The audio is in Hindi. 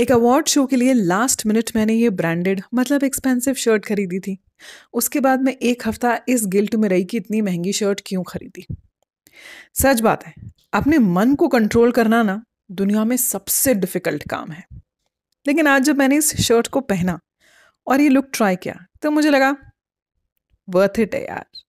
एक अवार्ड शो के लिए लास्ट मिनट मैंने ये ब्रांडेड मतलब एक्सपेंसिव शर्ट खरीदी थी उसके बाद मैं एक हफ्ता इस गिल्ट में रही कि इतनी महंगी शर्ट क्यों खरीदी सच बात है अपने मन को कंट्रोल करना ना दुनिया में सबसे डिफ़िकल्ट काम है लेकिन आज जब मैंने इस शर्ट को पहना और ये लुक ट्राई किया तो मुझे लगा वर्थ इट है यार